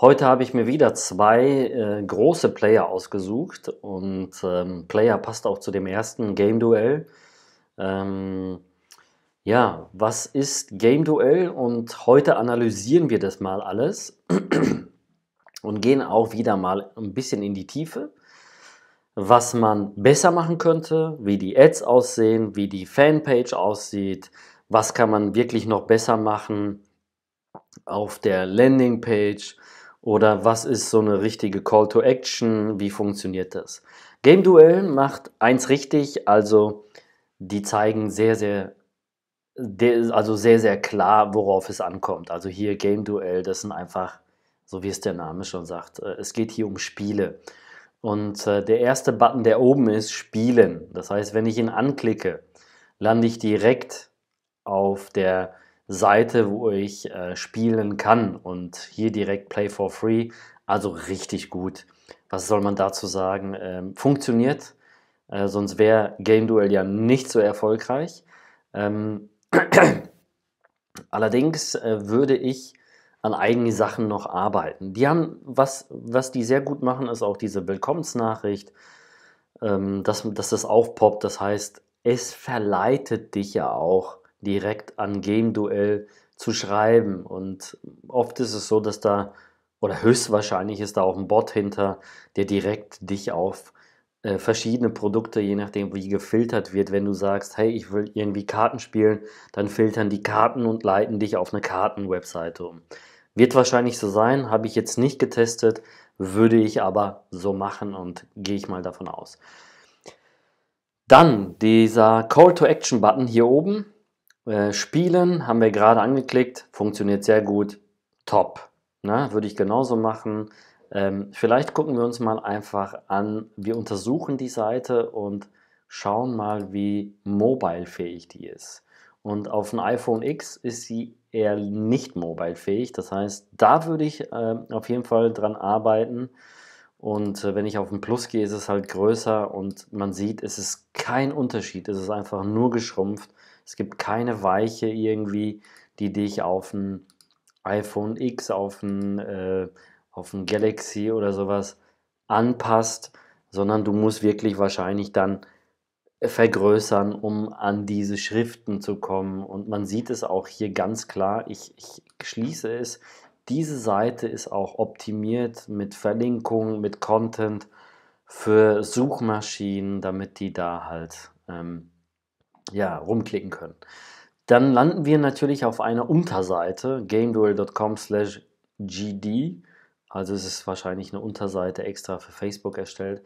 Heute habe ich mir wieder zwei äh, große Player ausgesucht und ähm, Player passt auch zu dem ersten Game Duell. Ähm, ja, was ist Game Duell? Und heute analysieren wir das mal alles und gehen auch wieder mal ein bisschen in die Tiefe, was man besser machen könnte, wie die Ads aussehen, wie die Fanpage aussieht, was kann man wirklich noch besser machen auf der Landingpage oder was ist so eine richtige Call to Action? Wie funktioniert das? Game Duel macht eins richtig, also die zeigen sehr, sehr, also sehr, sehr klar, worauf es ankommt. Also hier Game Duel, das sind einfach, so wie es der Name schon sagt, äh, es geht hier um Spiele. Und äh, der erste Button, der oben ist, Spielen. Das heißt, wenn ich ihn anklicke, lande ich direkt auf der Seite, wo ich äh, spielen kann und hier direkt Play for Free, also richtig gut. Was soll man dazu sagen? Ähm, funktioniert, äh, sonst wäre Game Duel ja nicht so erfolgreich. Ähm, Allerdings äh, würde ich an eigenen Sachen noch arbeiten. Die haben, was, was die sehr gut machen, ist auch diese Willkommensnachricht, ähm, dass, dass das aufpoppt. Das heißt, es verleitet dich ja auch direkt an Game Duell zu schreiben. Und oft ist es so, dass da, oder höchstwahrscheinlich ist da auch ein Bot hinter, der direkt dich auf äh, verschiedene Produkte, je nachdem wie gefiltert wird, wenn du sagst, hey, ich will irgendwie Karten spielen, dann filtern die Karten und leiten dich auf eine Kartenwebseite um. Wird wahrscheinlich so sein, habe ich jetzt nicht getestet, würde ich aber so machen und gehe ich mal davon aus. Dann dieser Call to Action Button hier oben, äh, spielen haben wir gerade angeklickt, funktioniert sehr gut, top. Na, ne? würde ich genauso machen. Ähm, vielleicht gucken wir uns mal einfach an, wir untersuchen die Seite und schauen mal, wie mobilefähig die ist. Und auf dem iPhone X ist sie eher nicht mobilefähig. Das heißt, da würde ich äh, auf jeden Fall dran arbeiten. Und äh, wenn ich auf den Plus gehe, ist es halt größer und man sieht, es ist kein Unterschied. Es ist einfach nur geschrumpft. Es gibt keine Weiche irgendwie, die dich auf ein iPhone X, auf ein, äh, auf ein Galaxy oder sowas anpasst, sondern du musst wirklich wahrscheinlich dann vergrößern, um an diese Schriften zu kommen. Und man sieht es auch hier ganz klar, ich, ich schließe es, diese Seite ist auch optimiert mit Verlinkungen, mit Content für Suchmaschinen, damit die da halt ähm, ja, rumklicken können. Dann landen wir natürlich auf einer Unterseite, gameduel.com slash gd. Also es ist wahrscheinlich eine Unterseite extra für Facebook erstellt.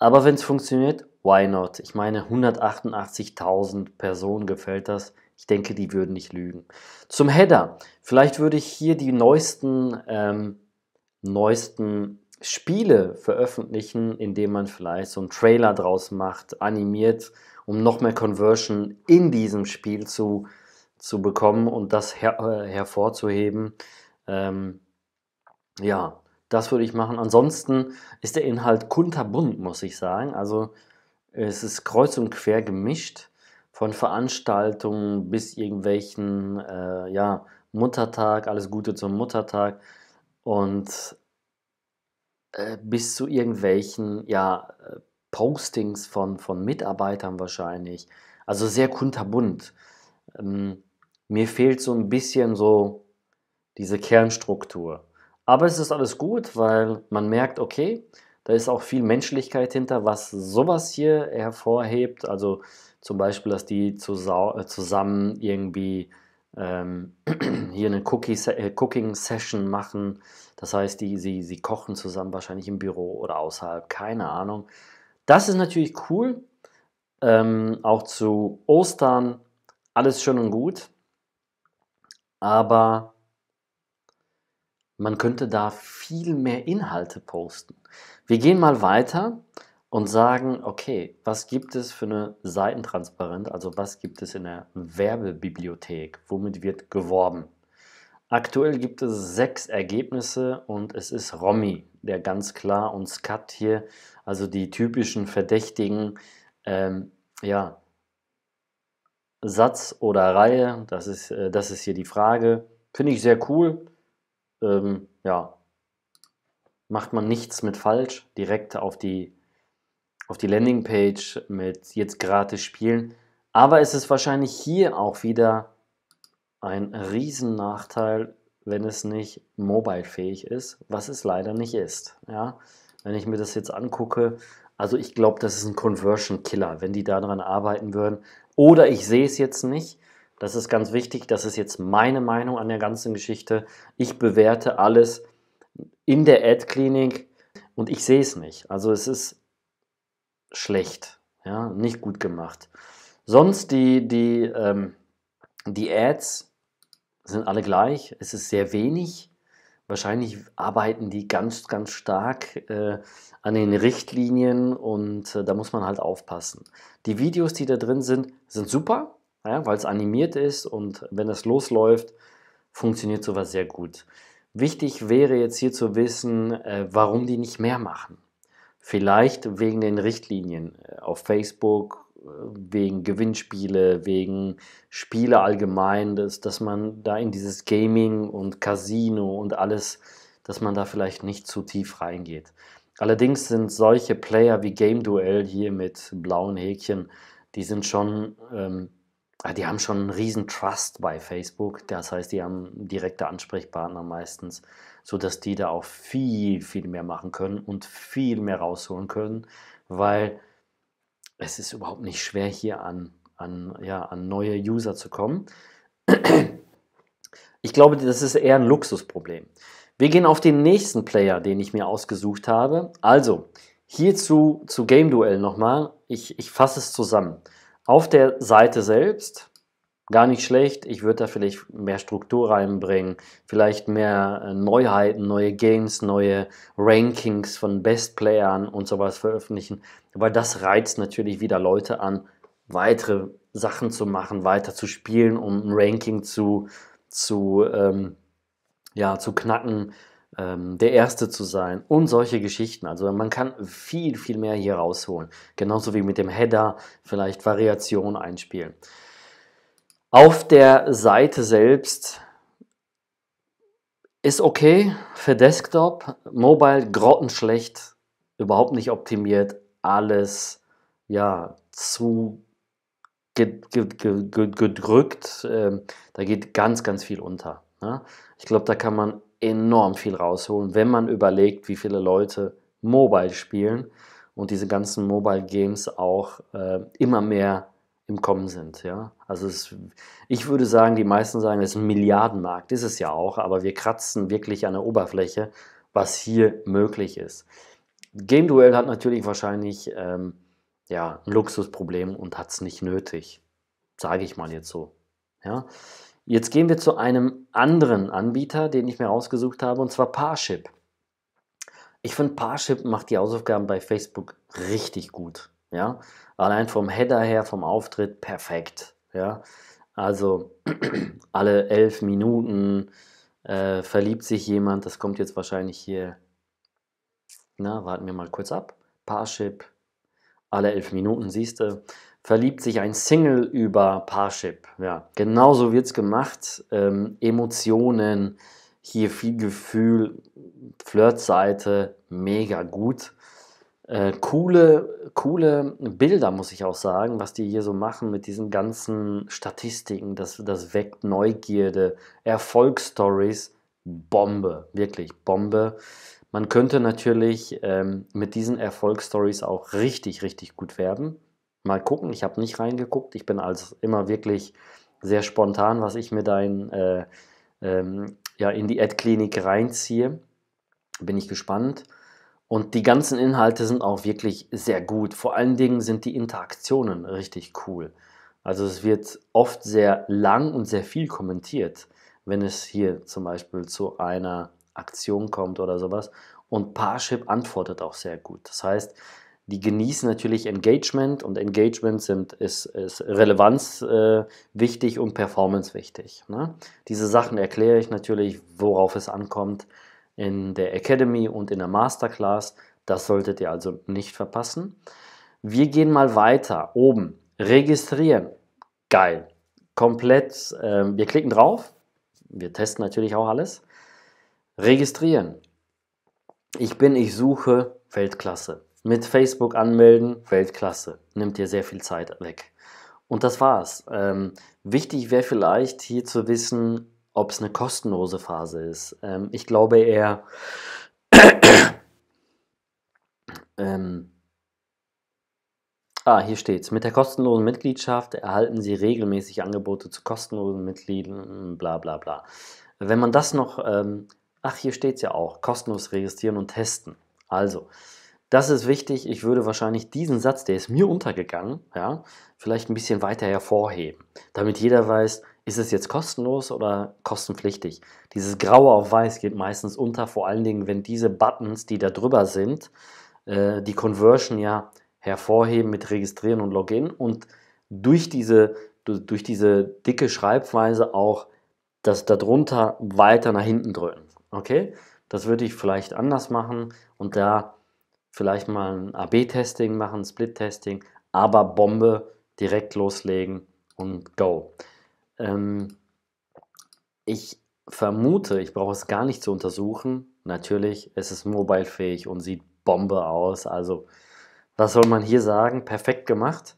Aber wenn es funktioniert, why not? Ich meine, 188.000 Personen gefällt das. Ich denke, die würden nicht lügen. Zum Header. Vielleicht würde ich hier die neuesten, ähm, neuesten Spiele veröffentlichen, indem man vielleicht so einen Trailer draus macht, animiert um noch mehr Conversion in diesem Spiel zu, zu bekommen und das her äh, hervorzuheben. Ähm, ja, das würde ich machen. Ansonsten ist der Inhalt kunterbunt, muss ich sagen. Also es ist kreuz und quer gemischt, von Veranstaltungen bis irgendwelchen, äh, ja, Muttertag, alles Gute zum Muttertag und äh, bis zu irgendwelchen, ja, äh, Postings von, von Mitarbeitern wahrscheinlich. Also sehr kunterbunt. Ähm, mir fehlt so ein bisschen so diese Kernstruktur. Aber es ist alles gut, weil man merkt, okay, da ist auch viel Menschlichkeit hinter, was sowas hier hervorhebt. Also zum Beispiel, dass die äh, zusammen irgendwie ähm, hier eine äh, Cooking-Session machen. Das heißt, die, sie, sie kochen zusammen wahrscheinlich im Büro oder außerhalb, keine Ahnung. Das ist natürlich cool. Ähm, auch zu Ostern, alles schön und gut. Aber man könnte da viel mehr Inhalte posten. Wir gehen mal weiter und sagen, okay, was gibt es für eine Seitentransparenz? also was gibt es in der Werbebibliothek, womit wird geworben? Aktuell gibt es sechs Ergebnisse und es ist Romy, der ganz klar und Skat hier, also die typischen Verdächtigen, ähm, ja, Satz oder Reihe, das ist, äh, das ist hier die Frage. Finde ich sehr cool. Ähm, ja, macht man nichts mit falsch, direkt auf die, auf die Landingpage mit jetzt gratis spielen. Aber es ist wahrscheinlich hier auch wieder ein Riesennachteil, wenn es nicht mobile-fähig ist, was es leider nicht ist. Ja? Wenn ich mir das jetzt angucke, also ich glaube, das ist ein Conversion-Killer, wenn die daran arbeiten würden. Oder ich sehe es jetzt nicht. Das ist ganz wichtig. Das ist jetzt meine Meinung an der ganzen Geschichte. Ich bewerte alles in der Ad-Klinik und ich sehe es nicht. Also es ist schlecht, ja, nicht gut gemacht. Sonst die, die, ähm, die Ads, sind alle gleich, es ist sehr wenig. Wahrscheinlich arbeiten die ganz, ganz stark äh, an den Richtlinien und äh, da muss man halt aufpassen. Die Videos, die da drin sind, sind super, ja, weil es animiert ist und wenn das losläuft, funktioniert sowas sehr gut. Wichtig wäre jetzt hier zu wissen, äh, warum die nicht mehr machen. Vielleicht wegen den Richtlinien äh, auf Facebook wegen Gewinnspiele, wegen Spiele allgemein, dass, dass man da in dieses Gaming und Casino und alles, dass man da vielleicht nicht zu tief reingeht. Allerdings sind solche Player wie Game Duel hier mit blauen Häkchen, die sind schon, ähm, ah, die haben schon einen riesen Trust bei Facebook. Das heißt, die haben direkte Ansprechpartner meistens, sodass die da auch viel, viel mehr machen können und viel mehr rausholen können, weil es ist überhaupt nicht schwer, hier an, an, ja, an neue User zu kommen. Ich glaube, das ist eher ein Luxusproblem. Wir gehen auf den nächsten Player, den ich mir ausgesucht habe. Also, hierzu zu Game Duel nochmal. Ich, ich fasse es zusammen. Auf der Seite selbst gar nicht schlecht. Ich würde da vielleicht mehr Struktur reinbringen, vielleicht mehr äh, Neuheiten, neue Games, neue Rankings von Best Playern und sowas veröffentlichen, weil das reizt natürlich wieder Leute an, weitere Sachen zu machen, weiter zu spielen, um ein Ranking zu, zu, ähm, ja, zu knacken, ähm, der Erste zu sein und solche Geschichten. Also man kann viel, viel mehr hier rausholen. Genauso wie mit dem Header vielleicht Variationen einspielen. Auf der Seite selbst ist okay für Desktop, Mobile grottenschlecht, überhaupt nicht optimiert, alles ja zu gedrückt. Ähm, da geht ganz, ganz viel unter. Ne? Ich glaube, da kann man enorm viel rausholen, wenn man überlegt, wie viele Leute Mobile spielen und diese ganzen Mobile Games auch äh, immer mehr im Kommen sind. Ja? Also es, ich würde sagen, die meisten sagen, es ist ein Milliardenmarkt, ist es ja auch, aber wir kratzen wirklich an der Oberfläche, was hier möglich ist. Game Duel hat natürlich wahrscheinlich ähm, ja, ein Luxusproblem und hat es nicht nötig, sage ich mal jetzt so. Ja? Jetzt gehen wir zu einem anderen Anbieter, den ich mir rausgesucht habe, und zwar Parship. Ich finde, Parship macht die Hausaufgaben bei Facebook richtig gut. Ja, allein vom Header her, vom Auftritt perfekt. Ja, also alle elf Minuten äh, verliebt sich jemand. Das kommt jetzt wahrscheinlich hier. Na, warten wir mal kurz ab. Parship. Alle elf Minuten siehst du. Verliebt sich ein Single über Parship. Ja, genauso wird es gemacht. Ähm, Emotionen, hier viel Gefühl, Flirtseite, mega gut. Äh, coole, coole Bilder, muss ich auch sagen, was die hier so machen mit diesen ganzen Statistiken. Das, das weckt Neugierde, Erfolgsstories. Bombe, wirklich Bombe. Man könnte natürlich ähm, mit diesen Erfolgsstories auch richtig, richtig gut werden. Mal gucken, ich habe nicht reingeguckt. Ich bin also immer wirklich sehr spontan, was ich mir da in, äh, ähm, ja, in die Ad-Klinik reinziehe. Bin ich gespannt. Und die ganzen Inhalte sind auch wirklich sehr gut. Vor allen Dingen sind die Interaktionen richtig cool. Also es wird oft sehr lang und sehr viel kommentiert, wenn es hier zum Beispiel zu einer Aktion kommt oder sowas. Und Parship antwortet auch sehr gut. Das heißt, die genießen natürlich Engagement und Engagement sind, ist, ist Relevanz äh, wichtig und Performance wichtig. Ne? Diese Sachen erkläre ich natürlich, worauf es ankommt in der Academy und in der Masterclass. Das solltet ihr also nicht verpassen. Wir gehen mal weiter. Oben. Registrieren. Geil. Komplett. Äh, wir klicken drauf. Wir testen natürlich auch alles. Registrieren. Ich bin, ich suche Weltklasse. Mit Facebook anmelden, Weltklasse. Nimmt dir sehr viel Zeit weg. Und das war's. Ähm, wichtig wäre vielleicht hier zu wissen, ob es eine kostenlose Phase ist. Ähm, ich glaube eher, ähm, Ah, hier steht's. Mit der kostenlosen Mitgliedschaft erhalten Sie regelmäßig Angebote zu kostenlosen Mitgliedern, bla bla bla. Wenn man das noch, ähm, ach, hier steht es ja auch, kostenlos registrieren und testen. Also, das ist wichtig. Ich würde wahrscheinlich diesen Satz, der ist mir untergegangen, ja, vielleicht ein bisschen weiter hervorheben, damit jeder weiß, ist es jetzt kostenlos oder kostenpflichtig? Dieses Graue auf Weiß geht meistens unter, vor allen Dingen, wenn diese Buttons, die da drüber sind, äh, die Conversion ja hervorheben mit Registrieren und Login und durch diese, durch diese dicke Schreibweise auch das darunter weiter nach hinten drücken. Okay, das würde ich vielleicht anders machen und da vielleicht mal ein AB-Testing machen, Split-Testing, aber Bombe direkt loslegen und go. Ähm, ich vermute, ich brauche es gar nicht zu untersuchen. Natürlich ist es mobilefähig und sieht Bombe aus. Also, was soll man hier sagen? Perfekt gemacht.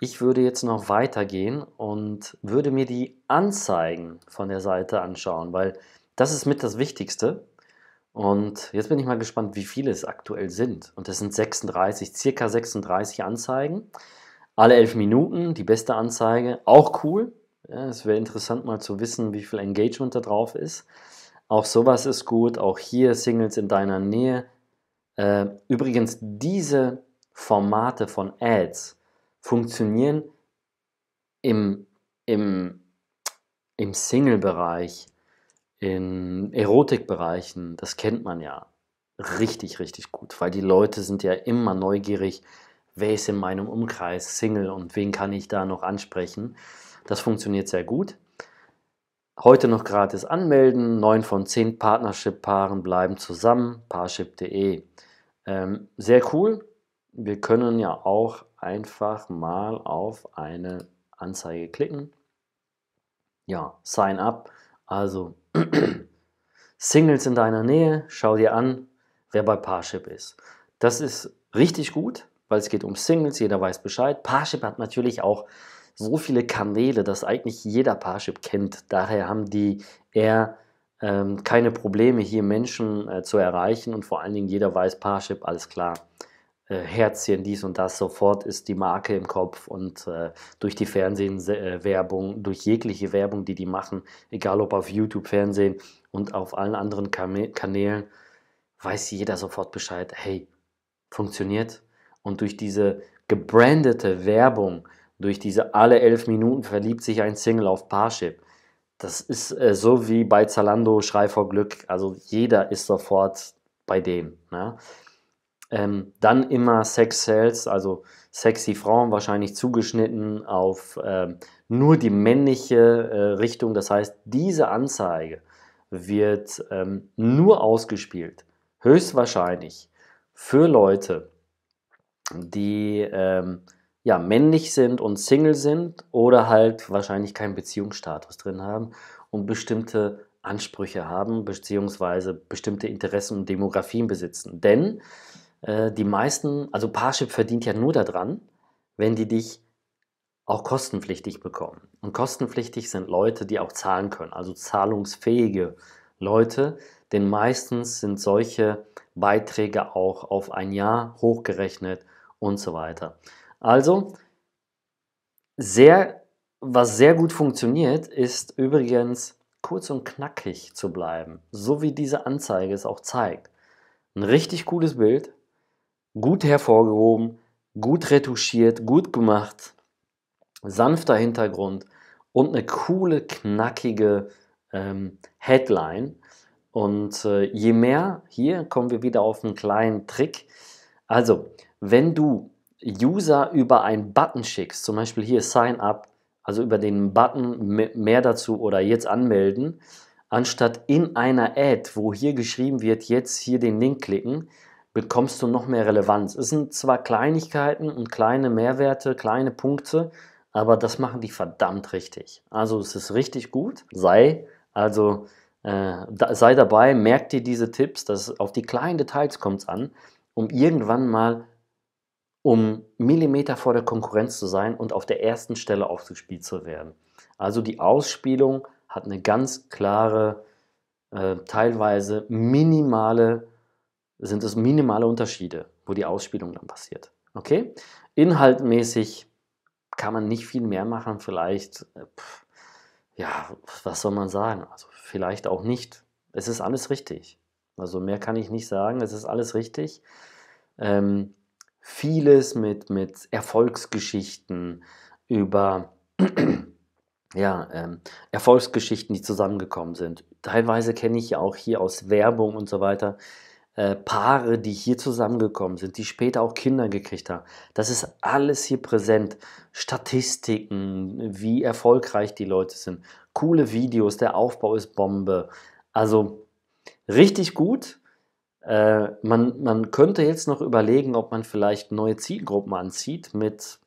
Ich würde jetzt noch weitergehen und würde mir die Anzeigen von der Seite anschauen, weil das ist mit das Wichtigste. Und jetzt bin ich mal gespannt, wie viele es aktuell sind. Und es sind 36, circa 36 Anzeigen. Alle 11 Minuten, die beste Anzeige, auch cool. Ja, es wäre interessant mal zu wissen, wie viel Engagement da drauf ist. Auch sowas ist gut, auch hier Singles in deiner Nähe. Äh, übrigens, diese Formate von Ads funktionieren im, im, im Single-Bereich, in Erotikbereichen, das kennt man ja richtig, richtig gut, weil die Leute sind ja immer neugierig, wer ist in meinem Umkreis Single und wen kann ich da noch ansprechen. Das funktioniert sehr gut. Heute noch gratis anmelden. 9 von 10 Partnership-Paaren bleiben zusammen. Parship.de. Ähm, sehr cool. Wir können ja auch einfach mal auf eine Anzeige klicken. Ja, sign up. Also Singles in deiner Nähe, schau dir an, wer bei Parship ist. Das ist richtig gut, weil es geht um Singles, jeder weiß Bescheid. Parship hat natürlich auch so viele Kanäle, dass eigentlich jeder Parship kennt. Daher haben die eher ähm, keine Probleme, hier Menschen äh, zu erreichen und vor allen Dingen jeder weiß Parship, alles klar. Äh, Herzchen, dies und das, sofort ist die Marke im Kopf und äh, durch die Fernsehwerbung, äh, durch jegliche Werbung, die die machen, egal ob auf YouTube, Fernsehen und auf allen anderen Kanälen, weiß jeder sofort Bescheid, hey, funktioniert. Und durch diese gebrandete Werbung durch diese alle elf Minuten verliebt sich ein Single auf Parship. Das ist äh, so wie bei Zalando Schrei vor Glück. Also jeder ist sofort bei dem. Ne? Ähm, dann immer Sex Sales, also sexy Frauen, wahrscheinlich zugeschnitten auf ähm, nur die männliche äh, Richtung. Das heißt, diese Anzeige wird ähm, nur ausgespielt, höchstwahrscheinlich für Leute, die ähm, ja, männlich sind und Single sind oder halt wahrscheinlich keinen Beziehungsstatus drin haben und bestimmte Ansprüche haben, beziehungsweise bestimmte Interessen und Demografien besitzen. Denn äh, die meisten, also Parship verdient ja nur daran, wenn die dich auch kostenpflichtig bekommen. Und kostenpflichtig sind Leute, die auch zahlen können, also zahlungsfähige Leute, denn meistens sind solche Beiträge auch auf ein Jahr hochgerechnet und so weiter. Also, sehr, was sehr gut funktioniert, ist übrigens kurz und knackig zu bleiben, so wie diese Anzeige es auch zeigt. Ein richtig cooles Bild, gut hervorgehoben, gut retuschiert, gut gemacht, sanfter Hintergrund und eine coole, knackige ähm, Headline. Und äh, je mehr, hier kommen wir wieder auf einen kleinen Trick. Also, wenn du User über einen Button schickst, zum Beispiel hier Sign Up, also über den Button mehr dazu oder jetzt anmelden, anstatt in einer Ad, wo hier geschrieben wird, jetzt hier den Link klicken, bekommst du noch mehr Relevanz. Es sind zwar Kleinigkeiten und kleine Mehrwerte, kleine Punkte, aber das machen die verdammt richtig. Also es ist richtig gut. Sei also äh, da, sei dabei, merk dir diese Tipps, dass auf die kleinen Details kommt es an, um irgendwann mal um Millimeter vor der Konkurrenz zu sein und auf der ersten Stelle aufgespielt zu werden. Also die Ausspielung hat eine ganz klare, äh, teilweise minimale, sind es minimale Unterschiede, wo die Ausspielung dann passiert. Okay? Inhaltmäßig kann man nicht viel mehr machen, vielleicht, äh, pff, ja, was soll man sagen? Also vielleicht auch nicht. Es ist alles richtig. Also mehr kann ich nicht sagen, es ist alles richtig. Ähm, vieles mit, mit Erfolgsgeschichten über ja, ähm, Erfolgsgeschichten, die zusammengekommen sind. Teilweise kenne ich ja auch hier aus Werbung und so weiter äh, Paare, die hier zusammengekommen sind, die später auch Kinder gekriegt haben. Das ist alles hier präsent. Statistiken, wie erfolgreich die Leute sind, coole Videos, der Aufbau ist Bombe. Also richtig gut äh, man, man könnte jetzt noch überlegen, ob man vielleicht neue Zielgruppen anzieht mit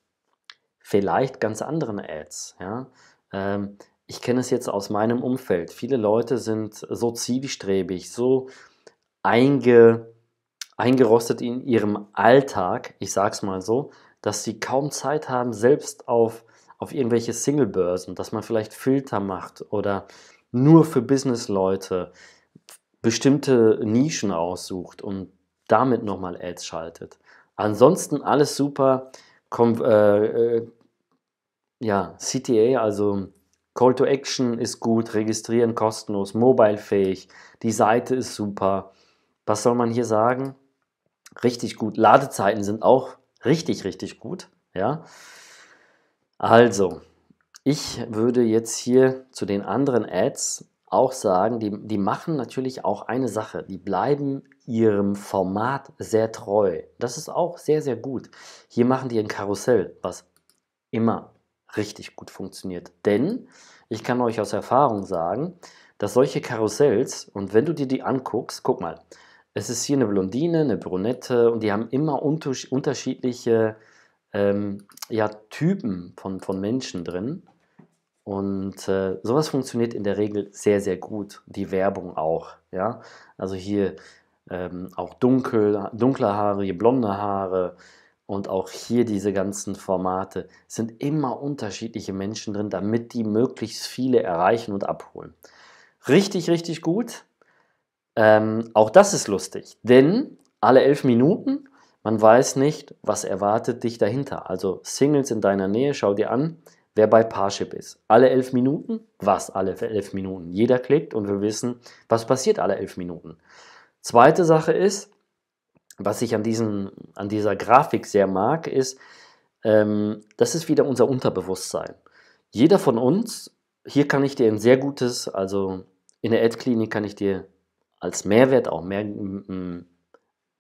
vielleicht ganz anderen Ads. Ja? Ähm, ich kenne es jetzt aus meinem Umfeld. Viele Leute sind so zielstrebig, so einge, eingerostet in ihrem Alltag, ich sage es mal so, dass sie kaum Zeit haben, selbst auf, auf irgendwelche Singlebörsen, dass man vielleicht Filter macht oder nur für business leute bestimmte Nischen aussucht und damit nochmal Ads schaltet. Ansonsten alles super. Kom äh, äh, ja, CTA, also Call to Action ist gut, registrieren kostenlos, mobilefähig, die Seite ist super. Was soll man hier sagen? Richtig gut. Ladezeiten sind auch richtig, richtig gut. Ja. Also, ich würde jetzt hier zu den anderen Ads auch sagen, die, die machen natürlich auch eine Sache, die bleiben ihrem Format sehr treu. Das ist auch sehr, sehr gut. Hier machen die ein Karussell, was immer richtig gut funktioniert. Denn ich kann euch aus Erfahrung sagen, dass solche Karussells, und wenn du dir die anguckst, guck mal, es ist hier eine Blondine, eine Brunette und die haben immer unterschiedliche ähm, ja, Typen von, von Menschen drin. Und äh, sowas funktioniert in der Regel sehr, sehr gut. Die Werbung auch. Ja? Also hier ähm, auch dunkel, dunkle Haare, hier blonde Haare und auch hier diese ganzen Formate. Es sind immer unterschiedliche Menschen drin, damit die möglichst viele erreichen und abholen. Richtig, richtig gut. Ähm, auch das ist lustig, denn alle elf Minuten, man weiß nicht, was erwartet dich dahinter. Also Singles in deiner Nähe, schau dir an, wer bei Parship ist. Alle elf Minuten? Was alle elf Minuten? Jeder klickt und wir wissen, was passiert alle elf Minuten. Zweite Sache ist, was ich an, diesen, an dieser Grafik sehr mag, ist, ähm, das ist wieder unser Unterbewusstsein. Jeder von uns, hier kann ich dir ein sehr gutes, also in der Ad-Klinik kann ich dir als Mehrwert auch mehr,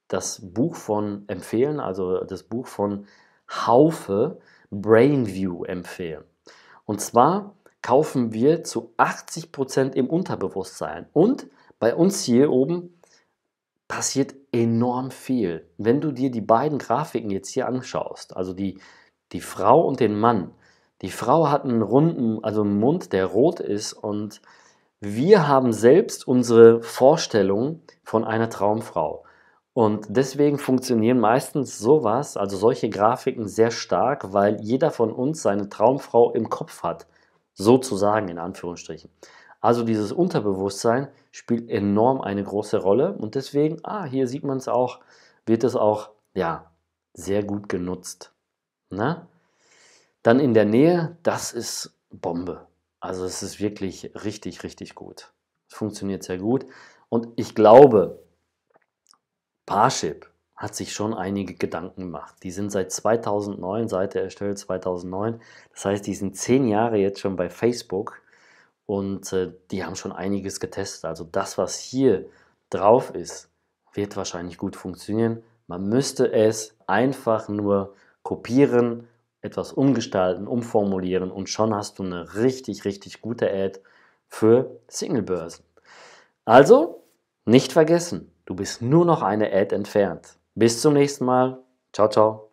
das Buch von empfehlen, also das Buch von Haufe, BrainView empfehlen. Und zwar kaufen wir zu 80% Prozent im Unterbewusstsein. Und bei uns hier oben passiert enorm viel. Wenn du dir die beiden Grafiken jetzt hier anschaust, also die, die Frau und den Mann, die Frau hat einen runden, also einen Mund, der rot ist und wir haben selbst unsere Vorstellung von einer Traumfrau. Und deswegen funktionieren meistens sowas, also solche Grafiken sehr stark, weil jeder von uns seine Traumfrau im Kopf hat, sozusagen in Anführungsstrichen. Also dieses Unterbewusstsein spielt enorm eine große Rolle und deswegen, ah, hier sieht man es auch, wird es auch, ja, sehr gut genutzt. Na? Ne? Dann in der Nähe, das ist Bombe. Also es ist wirklich richtig, richtig gut. Es funktioniert sehr gut und ich glaube, Parship hat sich schon einige Gedanken gemacht. Die sind seit 2009, Seite erstellt 2009. Das heißt, die sind zehn Jahre jetzt schon bei Facebook und äh, die haben schon einiges getestet. Also das, was hier drauf ist, wird wahrscheinlich gut funktionieren. Man müsste es einfach nur kopieren, etwas umgestalten, umformulieren und schon hast du eine richtig, richtig gute Ad für Single Börsen. Also nicht vergessen, Du bist nur noch eine Ad entfernt. Bis zum nächsten Mal. Ciao, ciao.